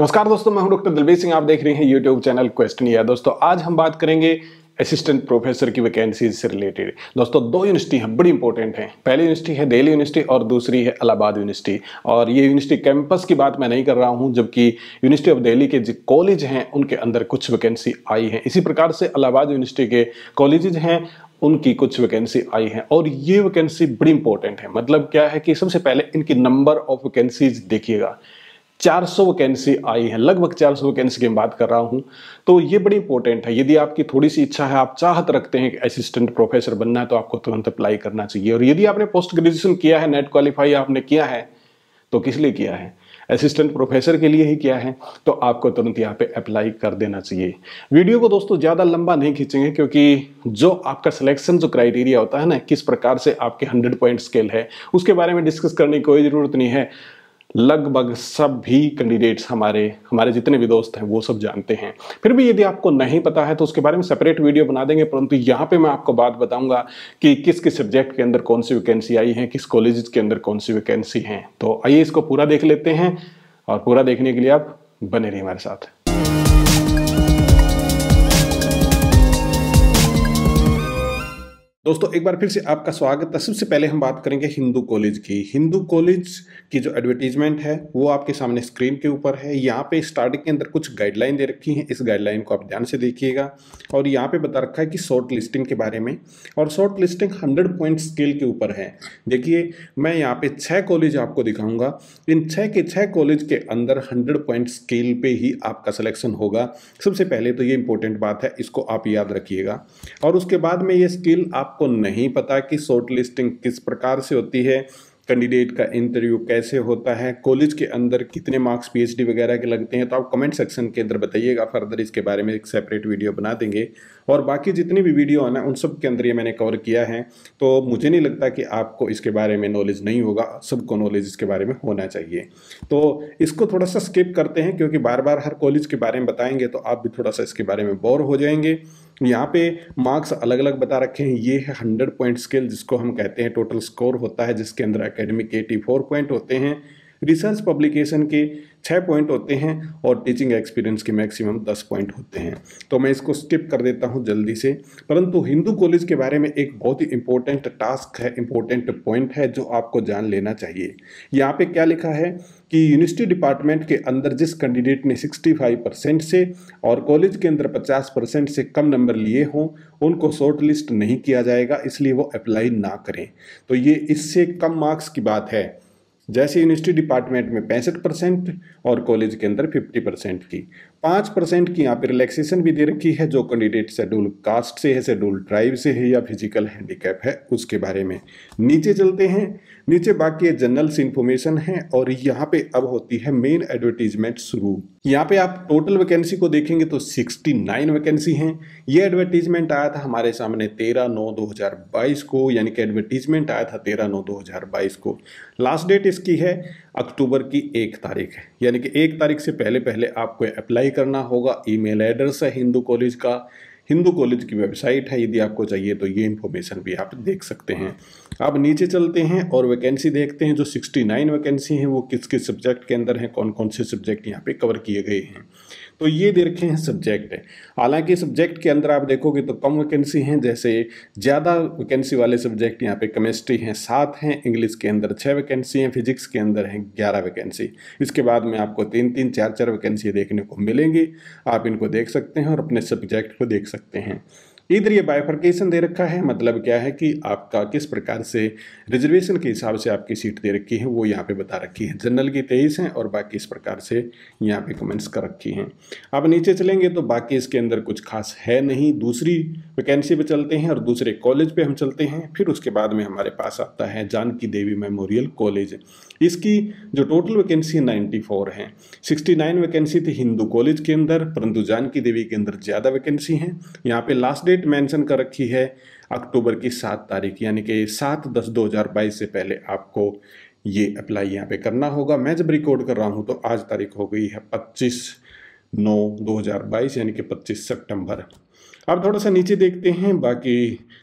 नमस्कार दोस्तों मैं हूं डॉक्टर दिलबीर सिंह आप देख रहे हैं यूट्यूब चैनल क्वेश्चन या दोस्तों आज हम बात करेंगे असिस्टेंट प्रोफेसर की वैकेंसीज से रिलेटेड दोस्तों दो यूनिवर्सिटी हैं बड़ी इंपॉर्टेंट हैं पहली यूनिवर्सिटी है दिल्ली यूनिवर्सिटी और दूसरी है इलाहाबाद यूनिवर्सिटी और ये यूनिवर्सिटी कैंपस की बात मैं नहीं कर रहा हूँ जबकि यूनिवर्सिटी ऑफ दिल्ली के जो कॉलेज हैं उनके अंदर कुछ वैकेंसी आई है इसी प्रकार से इलाहाबाद यूनिवर्सिटी के कॉलेजेज हैं उनकी कुछ वैकेंसी आई है और ये वैकेंसी बड़ी इंपॉर्टेंट है मतलब क्या है कि सबसे पहले इनकी नंबर ऑफ वैकेंसीज देखिएगा 400 वैकेंसी आई है लगभग 400 वैकेंसी की बात कर रहा हूं तो ये बड़ी इंपॉर्टेंट है यदि आपकी थोड़ी सी इच्छा है आप चाहत रखते हैं असिस्टेंट प्रोफेसर बनना है तो आपको तुरंत अप्लाई करना चाहिए और यदि आपने पोस्ट ग्रेजुएशन किया है नेट क्वालिफाई आपने किया है तो किस लिए किया है असिस्टेंट प्रोफेसर के लिए ही किया है तो आपको तुरंत यहाँ पे अप्लाई कर देना चाहिए वीडियो को दोस्तों ज़्यादा लंबा नहीं खींचेंगे क्योंकि जो आपका सिलेक्शन जो क्राइटेरिया होता है ना किस प्रकार से आपके हंड्रेड पॉइंट स्केल है उसके बारे में डिस्कस करने की कोई ज़रूरत नहीं है लगभग सभी कैंडिडेट्स हमारे हमारे जितने भी दोस्त हैं वो सब जानते हैं फिर भी यदि आपको नहीं पता है तो उसके बारे में सेपरेट वीडियो बना देंगे परंतु यहाँ पे मैं आपको बात बताऊंगा कि किस किस सब्जेक्ट के अंदर कौन सी वैकेंसी आई है किस कॉलेज के अंदर कौन सी वैकेंसी है तो आइए इसको पूरा देख लेते हैं और पूरा देखने के लिए आप बने रहिए हमारे साथ दोस्तों एक बार फिर से आपका स्वागत है सबसे पहले हम बात करेंगे हिंदू कॉलेज की हिंदू कॉलेज की जो एडवर्टीजमेंट है वो आपके सामने स्क्रीन के ऊपर है यहाँ पे स्टार्टिंग के अंदर कुछ गाइडलाइन दे रखी हैं इस गाइडलाइन को आप ध्यान से देखिएगा और यहाँ पे बता रखा है कि शॉर्ट लिस्टिंग के बारे में और short listing hundred point scale के ऊपर है देखिए मैं यहाँ पे छः कॉलेज आपको दिखाऊँगा इन छः के छः कॉलेज के अंदर हंड्रेड पॉइंट स्केल पर ही आपका सलेक्शन होगा सबसे पहले तो ये इंपॉर्टेंट बात है इसको आप याद रखिएगा और उसके बाद में ये स्केल आप आपको नहीं पता कि शॉर्ट लिस्टिंग किस प्रकार से होती है कैंडिडेट का इंटरव्यू कैसे होता है कॉलेज के अंदर कितने मार्क्स पीएचडी वगैरह के लगते हैं तो आप कमेंट सेक्शन के अंदर बताइएगा फर्दर इसके बारे में एक सेपरेट वीडियो बना देंगे और बाकी जितनी भी वीडियो है ना उन सब के अंदर ये मैंने कवर किया है तो मुझे नहीं लगता कि आपको इसके बारे में नॉलेज नहीं होगा सबको नॉलेज इसके बारे में होना चाहिए तो इसको थोड़ा सा स्किप करते हैं क्योंकि बार बार हर कॉलेज के बारे में बताएंगे तो आप भी थोड़ा सा इसके बारे में बोर हो जाएंगे यहाँ पे मार्क्स अलग अलग बता रखे हैं ये है हंड्रेड पॉइंट स्केल जिसको हम कहते हैं टोटल स्कोर होता है जिसके अंदर एकेडमिक एटी फोर पॉइंट होते हैं रिसर्च पब्लिकेशन के छः पॉइंट होते हैं और टीचिंग एक्सपीरियंस के मैक्सिमम दस पॉइंट होते हैं तो मैं इसको स्किप कर देता हूँ जल्दी से परंतु हिंदू कॉलेज के बारे में एक बहुत ही इम्पोर्टेंट टास्क है इम्पोर्टेंट पॉइंट है जो आपको जान लेना चाहिए यहाँ पे क्या लिखा है कि यूनिवर्सिटी डिपार्टमेंट के अंदर जिस कैंडिडेट ने 65 परसेंट से और कॉलेज के अंदर 50 परसेंट से कम नंबर लिए हों उनको शॉर्ट लिस्ट नहीं किया जाएगा इसलिए वो अप्लाई ना करें तो ये इससे कम मार्क्स की बात है जैसे यूनिवर्सिटी डिपार्टमेंट में पैंसठ परसेंट और कॉलेज के अंदर फिफ्टी परसेंट की पाँच परसेंट की यहाँ पे रिलैक्सेशन भी दे रखी है जो कैंडिडेट शेड्यूल कास्ट से है शेड्यूल ट्राइब से है या फिजिकल हैंडीकैप है उसके बारे में नीचे चलते हैं नीचे बाकी जनरल्स इन्फॉर्मेशन है और यहाँ पे अब होती है मेन एडवर्टीजमेंट शुरू यहाँ पे आप टोटल वैकेंसी को देखेंगे तो 69 वैकेंसी हैं ये एडवर्टीजमेंट आया था हमारे सामने 13 नौ 2022 को यानी कि एडवर्टीजमेंट आया था 13 नौ 2022 को लास्ट डेट इसकी है अक्टूबर की एक तारीख है यानी कि एक तारीख से पहले पहले आपको अप्लाई अप्लाई करना होगा ईमेल एड्रेस है हिंदू कॉलेज का हिंदू कॉलेज की वेबसाइट है यदि आपको चाहिए तो ये इन्फॉर्मेशन भी आप देख सकते हैं आप नीचे चलते हैं और वैकेंसी देखते हैं जो 69 वैकेंसी हैं वो किस किस सब्जेक्ट के अंदर हैं कौन कौन से सब्जेक्ट यहाँ पे कवर किए गए हैं तो ये दे रखे हैं सब्जेक्ट है हालांकि सब्जेक्ट के अंदर आप देखोगे तो कम वैकेंसी हैं जैसे ज़्यादा वैकेंसी वाले सब्जेक्ट यहाँ पे केमिस्ट्री हैं सात हैं इंग्लिश के अंदर छः वैकेंसी हैं फिजिक्स के अंदर हैं ग्यारह वैकेंसी इसके बाद में आपको तीन तीन चार चार वैकेंसी देखने को मिलेंगी आप इनको देख सकते हैं और अपने सब्जेक्ट को देख सकते हैं इधर ये बायफर्केशन दे रखा है मतलब क्या है कि आपका किस प्रकार से रिजर्वेशन के हिसाब से आपकी सीट दे रखी है वो यहाँ पे बता रखी है जनरल की तेईस हैं और बाकी इस प्रकार से यहाँ पे कमेंट्स कर रखी हैं अब नीचे चलेंगे तो बाकी इसके अंदर कुछ खास है नहीं दूसरी वैकेंसी पर चलते हैं और दूसरे कॉलेज पर हम चलते हैं फिर उसके बाद में हमारे पास आता है जानकी देवी मेमोरियल कॉलेज इसकी जो टोटल वैकेंसी नाइन्टी फोर है सिक्सटी नाइन वैकेंसी थी हिंदू कॉलेज के अंदर परंतु जानकी देवी के अंदर ज़्यादा वैकेंसी हैं यहाँ पर लास्ट डेट डेट मेंशन कर रखी है अक्टूबर की सात तारीख यानी कि सात दस बाईस से पहले आपको ये अप्लाई यहाँ पे करना होगा मैं जब रिकॉर्ड कर रहा हूँ तो आज तारीख हो गई है पच्चीस नौ दो हजार बाईस यानी कि पच्चीस सितंबर अब थोड़ा सा नीचे देखते हैं बाकी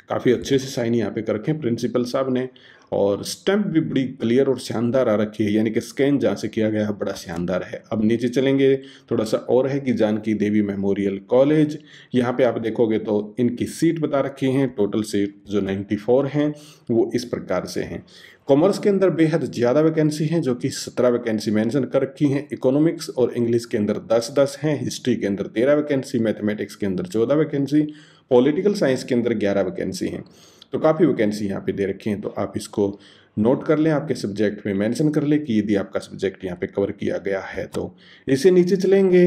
काफ़ी अच्छे से साइन यहाँ पे कर रखे हैं प्रिंसिपल साहब ने और स्टैंप भी बड़ी क्लियर और शानदार आ रखी है यानी कि स्कैन जहाँ से किया गया है बड़ा शानदार है अब नीचे चलेंगे थोड़ा सा और है कि जानकी देवी मेमोरियल कॉलेज यहाँ पे आप देखोगे तो इनकी सीट बता रखी हैं टोटल सीट जो 94 हैं वो इस प्रकार से हैं कॉमर्स के अंदर बेहद ज़्यादा वैकेंसी हैं जो कि सत्रह वैकेंसी मैंशन कर रखी हैं इकोनॉमिक्स और इंग्लिश के अंदर दस दस हैं हिस्ट्री के अंदर तेरह वैकेंसी मैथमेटिक्स के अंदर चौदह वैकेंसी पॉलिटिकल साइंस के अंदर ग्यारह वैकेंसी हैं तो काफ़ी वैकेंसी यहाँ पे दे रखी हैं तो आप इसको नोट कर लें आपके सब्जेक्ट में मेंशन कर लें कि यदि आपका सब्जेक्ट यहाँ पे कवर किया गया है तो इसे नीचे चलेंगे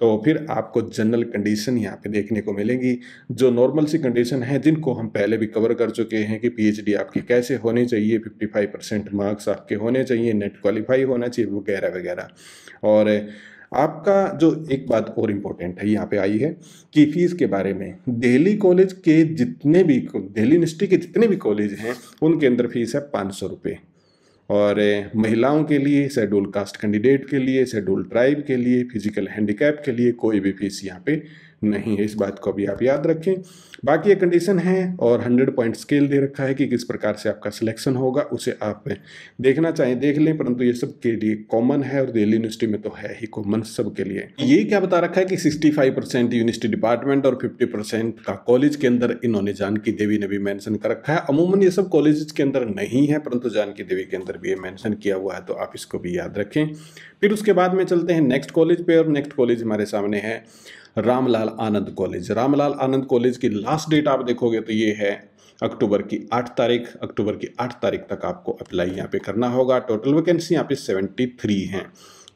तो फिर आपको जनरल कंडीशन यहाँ पे देखने को मिलेगी जो नॉर्मल सी कंडीशन है जिनको हम पहले भी कवर कर चुके हैं कि पीएचडी आपकी कैसे होनी चाहिए 55 परसेंट मार्क्स आपके होने चाहिए नेट क्वालिफाई होना चाहिए वगैरह वगैरह और आपका जो एक बात और इम्पोर्टेंट है यहाँ पे आई है कि फीस के बारे में दिल्ली कॉलेज के जितने भी दिल्ली यूनिवर्सिटी के जितने भी कॉलेज हैं उनके अंदर फीस है पाँच सौ रुपये और महिलाओं के लिए शेड्यूल कास्ट कैंडिडेट के लिए शेड्यूल ट्राइब के लिए फिजिकल हैंडीकैप के लिए कोई भी फीस यहाँ पे नहीं है इस बात को भी आप याद रखें बाकी ये कंडीशन है और हंड्रेड पॉइंट स्केल दे रखा है कि किस प्रकार से आपका सिलेक्शन होगा उसे आप देखना चाहें देख लें परंतु ये सब के लिए कॉमन है और दिल्ली यूनिवर्सिटी में तो है ही कॉमन सब के लिए ये क्या बता रखा है कि sixty five percent university department और फिफ्टी परसेंट का कॉलेज के अंदर इन्होंने जानकी देवी ने भी मैंशन कर रखा है अमूमन ये सब कॉलेज के अंदर नहीं है परंतु जानकी देवी के अंदर भी ये मैंशन किया हुआ है तो आप इसको भी याद रखें फिर उसके बाद में चलते हैं नेक्स्ट कॉलेज पे और नेक्स्ट कॉलेज हमारे सामने है रामलाल आनंद कॉलेज रामलाल आनंद कॉलेज की लास्ट डेट आप देखोगे तो ये है अक्टूबर की आठ तारीख अक्टूबर की आठ तारीख तक आपको अप्लाई यहाँ पे करना होगा टोटल वैकेंसी यहाँ पे सेवेंटी थ्री हैं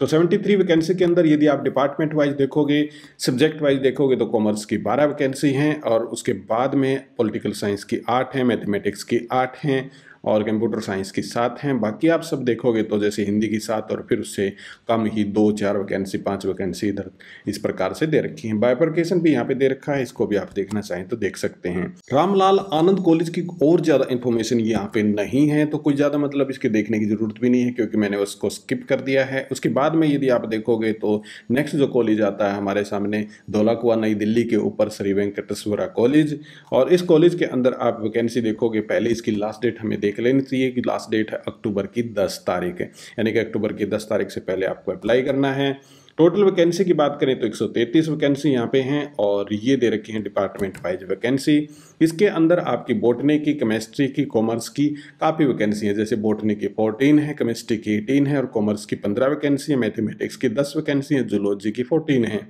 तो सेवेंटी थ्री वैकेंसी के अंदर यदि आप डिपार्टमेंट वाइज देखोगे सब्जेक्ट वाइज देखोगे तो कॉमर्स की बारह वैकेंसी हैं और उसके बाद में पॉलिटिकल साइंस की आठ हैं मैथमेटिक्स की आठ हैं और कंप्यूटर साइंस की सात हैं बाकी आप सब देखोगे तो जैसे हिंदी की सात और फिर उससे कम ही दो चार वैकेंसी पाँच वैकेंसी इधर इस प्रकार से दे रखी हैं बायपरकेशन भी यहाँ पे दे रखा है इसको भी आप देखना चाहें तो देख सकते हैं रामलाल आनंद कॉलेज की और ज़्यादा इन्फॉर्मेशन यहाँ पे नहीं है तो कोई ज़्यादा मतलब इसके देखने की ज़रूरत भी नहीं है क्योंकि मैंने उसको स्किप कर दिया है उसके बाद में यदि आप देखोगे तो नेक्स्ट जो कॉलेज आता है हमारे सामने धोलाकुआ नई दिल्ली के ऊपर श्री वेंकटेश्वरा कॉलेज और इस कॉलेज के अंदर आप वैकेंसी देखोगे पहले इसकी लास्ट डेट हमें देख देख लेनी चाहिए कि लास्ट डेट है अक्टूबर की दस तारीख है यानी कि अक्टूबर की दस तारीख से पहले आपको अप्लाई करना है टोटल वैकेंसी की बात करें तो 133 वैकेंसी यहाँ पे हैं और ये दे रखी हैं डिपार्टमेंट वाइज वैकेंसी इसके अंदर आपकी बोटनी की केमिस्ट्री की कॉमर्स की काफ़ी वैकेंसी हैं जैसे बोटनी की 14 है केमिस्ट्री की 18 है और कॉमर्स की 15 वैकेंसी है मैथमेटिक्स की 10 वैकेंसी है जुलॉजी की 14 है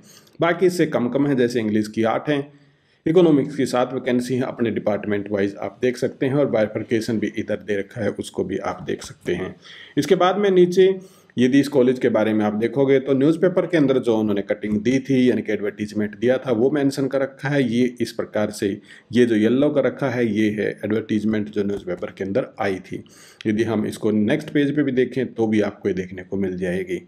बाकी इससे कम कम है जैसे इंग्लिश की आठ हैं इकोनॉमिक्स के साथ वैकेंसी हैं अपने डिपार्टमेंट वाइज आप देख सकते हैं और बायफर्केशन भी इधर दे रखा है उसको भी आप देख सकते हैं इसके बाद में नीचे यदि इस कॉलेज के बारे में आप देखोगे तो न्यूज़पेपर के अंदर जो उन्होंने कटिंग दी थी यानी कि एडवर्टीजमेंट दिया था वो मेंशन कर रखा है ये इस प्रकार से ये जो येलो कर रखा है ये है एडवर्टीजमेंट जो न्यूज़पेपर के अंदर आई थी यदि हम इसको नेक्स्ट पेज पे भी देखें तो भी आपको ये देखने को मिल जाएगी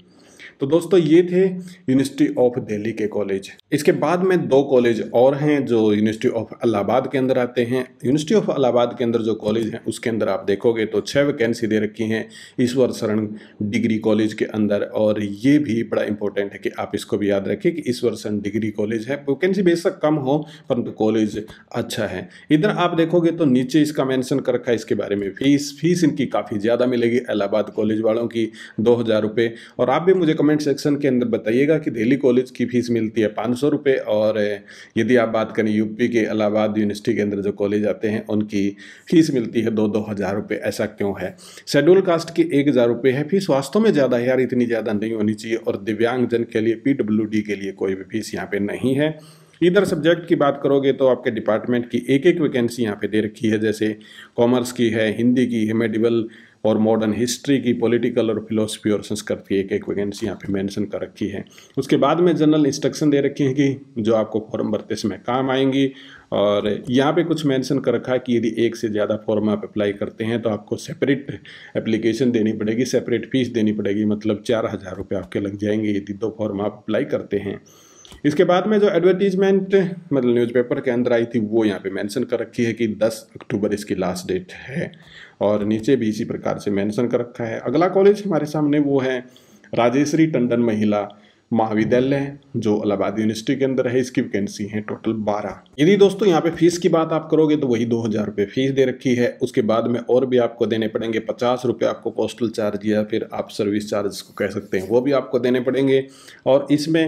तो दोस्तों ये थे यूनिवर्सिटी ऑफ दिल्ली के कॉलेज इसके बाद में दो कॉलेज और हैं जो यूनिवर्सिटी ऑफ अलाहाबाद के अंदर आते हैं यूनिवर्सिटी ऑफ अलाहाबाद के अंदर जो कॉलेज हैं उसके अंदर आप देखोगे तो छः वैकेंसी दे रखी हैं ईश्वर शरण डिग्री कॉलेज के अंदर और ये भी बड़ा इंपॉर्टेंट है कि आप इसको भी याद रखें कि ईश्वर शरण डिग्री कॉलेज है वैकेंसी बेशक कम हो परंतु कॉलेज अच्छा है इधर आप देखोगे तो नीचे इसका मैंसन कर रखा है इसके बारे में फीस फीस इनकी काफ़ी ज़्यादा मिलेगी अलाहाबाद कॉलेज वालों की दो हज़ार रुपये और आप भी मुझे कमेंट सेक्शन के अंदर बताइएगा कि दिल्ली कॉलेज की फ़ीस मिलती है पाँच सौ रुपये और यदि आप बात करें यूपी के इलाहाबाद यूनिवर्सिटी के अंदर जो कॉलेज आते हैं उनकी फ़ीस मिलती है दो दो हज़ार रुपये ऐसा क्यों है शेड्यूल कास्ट की एक हज़ार रुपये है फीस वास्तव में ज़्यादा यार इतनी ज़्यादा नहीं होनी चाहिए और दिव्यांगजन के लिए पी डब्ल्यू डी के लिए कोई भी फीस यहाँ पर नहीं है इधर सब्जेक्ट की बात करोगे तो आपके डिपार्टमेंट की एक एक वैकेंसी यहाँ पे दे रखी है जैसे कॉमर्स की है हिंदी की है मेडिकल और मॉडर्न हिस्ट्री की पॉलिटिकल और फिलोसफी और संस्कृत की एक एक वैकेंसी यहाँ पे मेंशन कर रखी है उसके बाद में जनरल इंस्ट्रक्शन दे रखी हैं कि जो आपको फॉर्म भरते समय काम आएंगी और यहाँ पे कुछ मेंशन कर रखा है कि यदि एक से ज़्यादा फॉर्म आप अप्लाई करते हैं तो आपको सेपरेट एप्लीकेशन देनी पड़ेगी सेपरेट फीस देनी पड़ेगी मतलब चार हज़ार रुपये आपके लग जाएंगे यदि दो फॉर्म आप अप्लाई करते हैं इसके बाद में जो एडवर्टीजमेंट मतलब न्यूज़पेपर के अंदर आई थी वो यहाँ पे मेंशन कर रखी है कि 10 अक्टूबर इसकी लास्ट डेट है और नीचे भी इसी प्रकार से मेंशन कर रखा है अगला कॉलेज हमारे सामने वो है राजेश्वरी टंडन महिला महाविद्यालय है जो अलाहाबाद यूनिवर्सिटी के अंदर है इसकी वैकेंसी है टोटल बारह यदि दोस्तों यहाँ पे फीस की बात आप करोगे तो वही दो हज़ार रुपये फीस दे रखी है उसके बाद में और भी आपको देने पड़ेंगे पचास रुपये आपको पोस्टल चार्ज या फिर आप सर्विस चार्ज को कह सकते हैं वो भी आपको देने पड़ेंगे और इसमें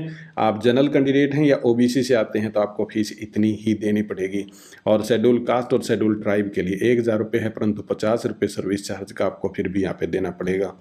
आप जनरल कैंडिडेट हैं या ओ से आते हैं तो आपको फीस इतनी ही देनी पड़ेगी और शेड्यूल कास्ट और शेड्यूल ट्राइब के लिए एक हज़ार है परंतु पचास सर्विस चार्ज का आपको फिर भी यहाँ पर देना पड़ेगा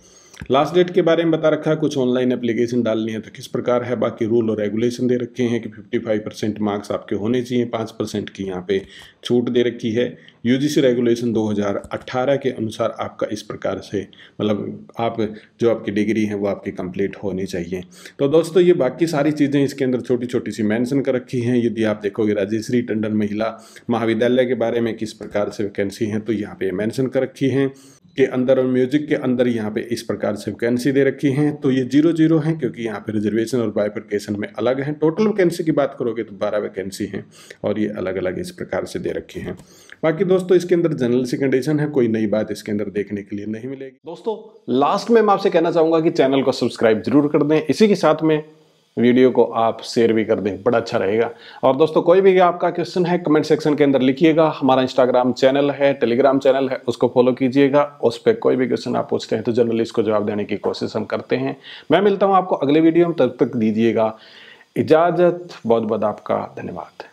लास्ट डेट के बारे में बता रखा है कुछ ऑनलाइन एप्लीकेशन डालनी है तो किस प्रकार है बाकी रूल और रेगुलेशन दे रखे हैं कि 55 परसेंट मार्क्स आपके होने चाहिए पाँच परसेंट की यहाँ पे छूट दे रखी है यूजीसी रेगुलेशन 2018 के अनुसार आपका इस प्रकार से मतलब आप जो आपकी डिग्री है वो आपकी कंप्लीट होनी चाहिए तो दोस्तों ये बाकी सारी चीज़ें इसके अंदर छोटी छोटी सी मैंसन कर रखी हैं यदि आप देखोगे राजेश्वरी टंडन महिला महाविद्यालय के बारे में किस प्रकार से वैकेंसी हैं तो यहाँ पर मैंसन कर रखी हैं के अंदर और म्यूजिक के अंदर यहाँ पे इस प्रकार से वैकेंसी दे रखी हैं तो ये जीरो जीरो हैं क्योंकि यहाँ पे रिजर्वेशन और बाइफिकेशन में अलग हैं टोटल वैकेंसी की बात करोगे तो बारह वैकेंसी हैं और ये अलग अलग इस प्रकार से दे रखी हैं बाकी दोस्तों इसके अंदर जनरल सी कंडीशन है कोई नई बात इसके अंदर देखने के लिए नहीं मिलेगी दोस्तों लास्ट में मैं आपसे कहना चाहूँगा कि चैनल को सब्सक्राइब जरूर कर दें इसी के साथ में वीडियो को आप शेयर भी कर दें बड़ा अच्छा रहेगा और दोस्तों कोई भी आपका क्वेश्चन है कमेंट सेक्शन के अंदर लिखिएगा हमारा इंस्टाग्राम चैनल है टेलीग्राम चैनल है उसको फॉलो कीजिएगा उस पर कोई भी क्वेश्चन आप पूछते हैं तो जनरली इसको जवाब देने की कोशिश हम करते हैं मैं मिलता हूँ आपको अगले वीडियो में तब तक दीजिएगा इजाज़त बहुत बहुत आपका धन्यवाद